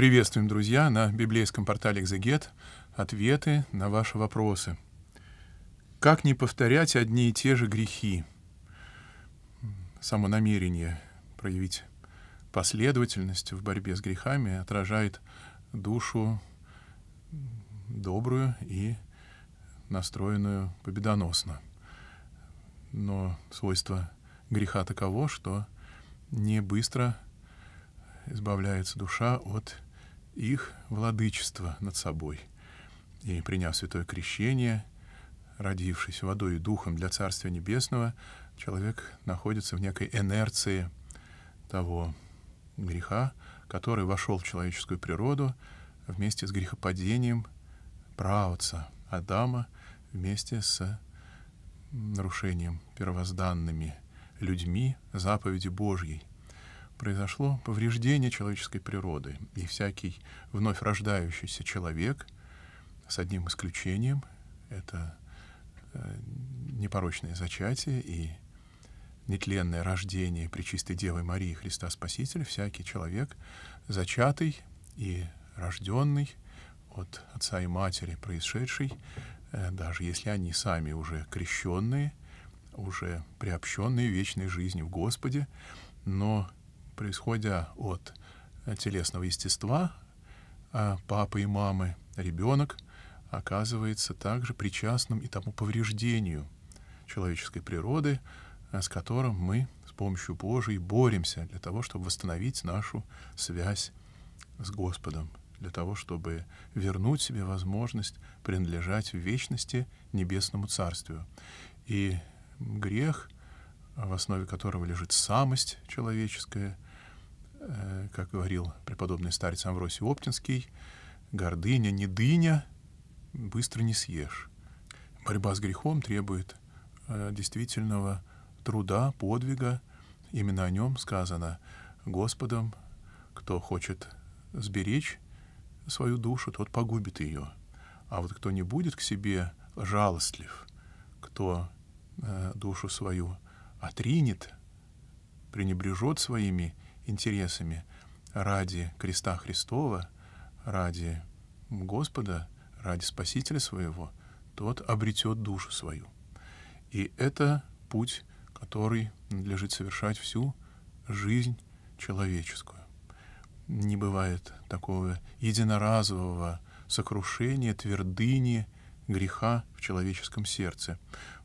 Приветствуем, друзья, на библейском портале «Экзегет» ответы на ваши вопросы. Как не повторять одни и те же грехи? Само намерение проявить последовательность в борьбе с грехами отражает душу добрую и настроенную победоносно. Но свойство греха таково, что не быстро избавляется душа от их владычество над собой. И, приняв святое крещение, родившись водой и духом для Царствия Небесного, человек находится в некой инерции того греха, который вошел в человеческую природу вместе с грехопадением правоца Адама, вместе с нарушением первозданными людьми заповеди Божьей произошло повреждение человеческой природы, и всякий вновь рождающийся человек, с одним исключением, это э, непорочное зачатие и нетленное рождение при чистой Девой Марии Христа Спасителя, всякий человек, зачатый и рожденный от отца и матери, происшедший, э, даже если они сами уже крещенные, уже приобщенные вечной жизни в Господе, но происходя от э, телесного естества э, папы и мамы, ребенок оказывается также причастным и тому повреждению человеческой природы, э, с которым мы с помощью Божией боремся для того, чтобы восстановить нашу связь с Господом, для того, чтобы вернуть себе возможность принадлежать в вечности Небесному Царствию. И грех, в основе которого лежит самость человеческая — Э, как говорил преподобный старец Амвросий Оптинский, гордыня не дыня, быстро не съешь. Борьба с грехом требует э, действительного труда, подвига. Именно о нем сказано Господом, кто хочет сберечь свою душу, тот погубит ее. А вот кто не будет к себе жалостлив, кто э, душу свою отринет, пренебрежет своими интересами ради креста Христова, ради Господа, ради Спасителя своего, тот обретет душу свою. И это путь, который надлежит совершать всю жизнь человеческую. Не бывает такого единоразового сокрушения, твердыни, греха в человеческом сердце.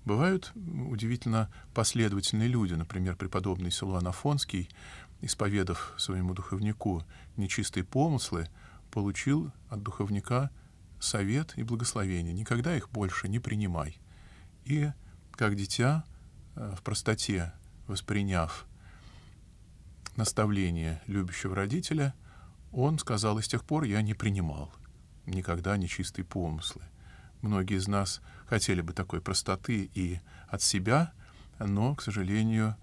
Бывают удивительно последовательные люди, например, преподобный Силуан Афонский, исповедав своему духовнику нечистые помыслы, получил от духовника совет и благословение. Никогда их больше не принимай. И как дитя, э, в простоте восприняв наставление любящего родителя, он сказал, и с тех пор я не принимал никогда нечистые помыслы. Многие из нас хотели бы такой простоты и от себя, но, к сожалению,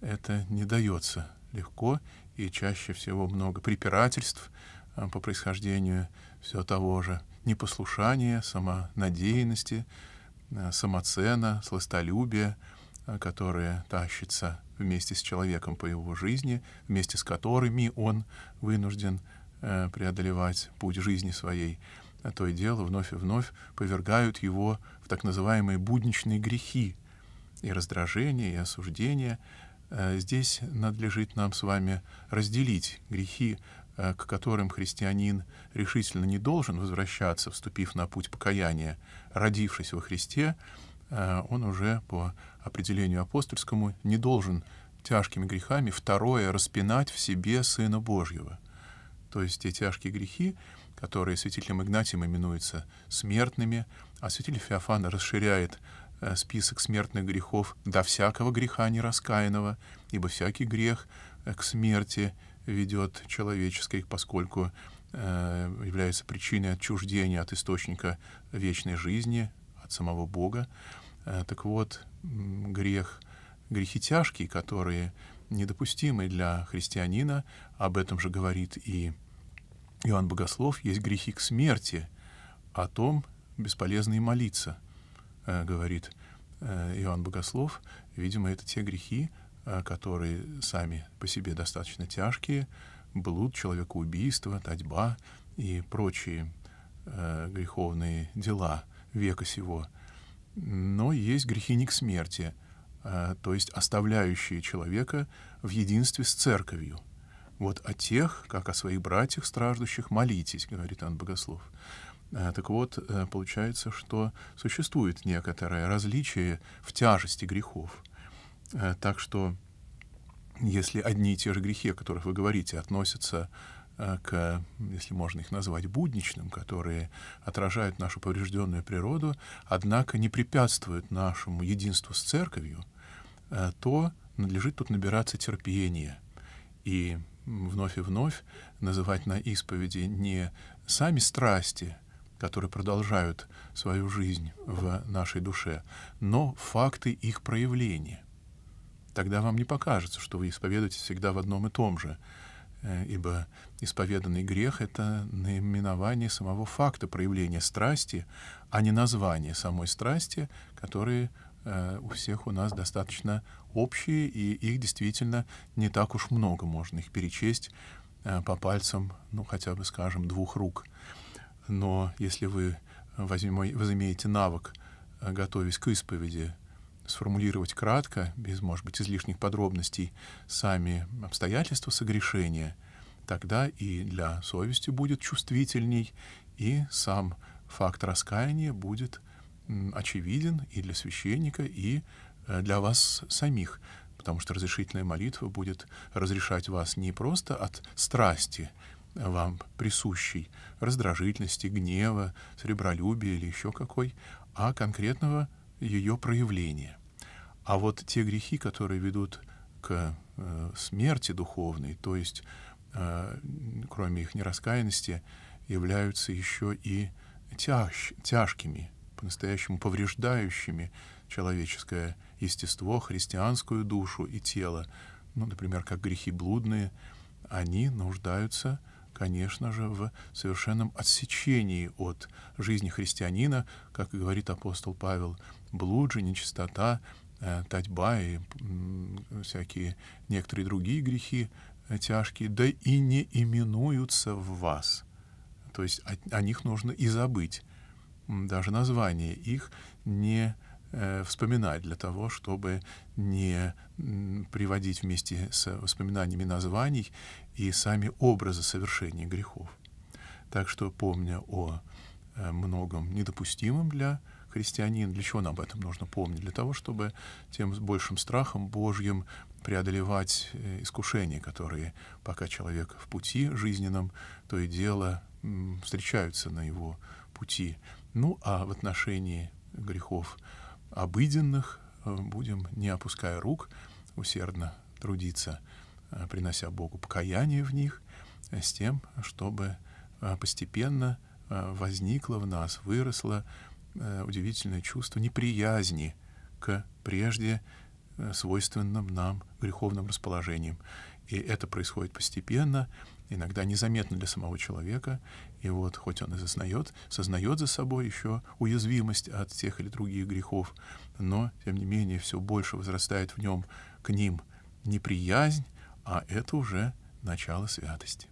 это не дается легко и чаще всего много препирательств э, по происхождению все того же, непослушания, самонадеянности, э, самоцена, сластолюбие, э, которые тащится вместе с человеком по его жизни, вместе с которыми он вынужден преодолевать путь жизни своей. А то и дело вновь и вновь повергают его в так называемые будничные грехи и раздражение, и осуждение — Э, здесь надлежит нам с вами разделить грехи, э, к которым христианин решительно не должен возвращаться, вступив на путь покаяния, родившись во Христе, э, он уже по определению апостольскому не должен тяжкими грехами, второе, распинать в себе Сына Божьего. То есть те тяжкие грехи, которые святителем Игнатием именуются смертными, а святитель Феофан расширяет Э, список смертных грехов до всякого греха нераскаянного, ибо всякий грех э, к смерти ведет человеческой, поскольку э, является причиной отчуждения от источника вечной жизни, от самого Бога. Так вот, грех, грехи тяжкие, которые недопустимы для христианина, об этом же говорит и Иоанн Богослов, есть грехи к смерти, о том бесполезно и молиться — Э, говорит э, Иоанн Богослов, видимо, это те грехи, э, которые сами по себе достаточно тяжкие, блуд, человекоубийство, татьба и прочие греховные дела века сего. Но есть грехи не к смерти, то есть оставляющие человека в единстве с церковью. Вот о тех, как о своих братьях страждущих, молитесь, говорит Иоанн Богослов. Э, так вот, э, получается, что существует некоторое различие в тяжести грехов. Э, так что если одни и те же грехи, о которых вы говорите, относятся к, если можно их назвать, будничным, которые отражают нашу поврежденную природу, однако не препятствуют нашему единству с церковью, то надлежит тут набираться терпения и вновь и вновь называть на исповеди не сами страсти, которые продолжают свою жизнь в нашей душе, но факты их проявления. Тогда вам не покажется, что вы исповедуете всегда в одном и том же, э, ибо исповеданный грех — это наименование самого факта проявления страсти, а не название самой страсти, которые э, у всех у нас достаточно общие, и их действительно не так уж много, можно их перечесть э, по пальцам, ну, хотя бы, скажем, двух рук — но если вы э, возымеете навык, э, готовясь к исповеди, сформулировать кратко, без, может быть, излишних подробностей, сами обстоятельства согрешения, тогда и для совести будет чувствительней, и сам факт раскаяния будет очевиден и для священника, и э, для вас самих, потому что разрешительная молитва будет разрешать вас не просто от страсти, вам присущей раздражительности, гнева, сребролюбия или еще какой, а конкретного ее проявления. А вот те грехи, которые ведут к э, смерти духовной, то есть э, кроме их нераскаянности, являются еще и тяж, тяжкими, по-настоящему повреждающими человеческое естество, христианскую душу и тело, ну, например, как грехи блудные, они нуждаются в конечно же, в совершенном отсечении от жизни христианина, как и говорит апостол Павел, блуд же, нечистота, э, татьба и всякие некоторые другие грехи э, тяжкие, да и не именуются в вас. То есть о, о них нужно и забыть. Даже название их не Э, вспоминать для того, чтобы не приводить вместе с воспоминаниями названий и сами образы совершения грехов. Так что, помня о э, многом недопустимом для христианин, для чего нам об этом нужно помнить? Для того, чтобы тем большим страхом Божьим преодолевать э, искушения, которые, пока человек в пути жизненном, то и дело встречаются на его пути. Ну, а в отношении грехов обыденных э, будем, не опуская рук, усердно трудиться, э, принося Богу покаяние в них, э, с тем, чтобы постепенно возникло в нас, выросло удивительное чувство неприязни к прежде свойственным нам греховным расположениям. И это происходит постепенно, иногда незаметно для самого человека. И вот, хоть он и сознает, сознает за собой еще уязвимость от тех или других грехов, но, тем не менее, все больше возрастает в нем к ним неприязнь, а это уже начало святости.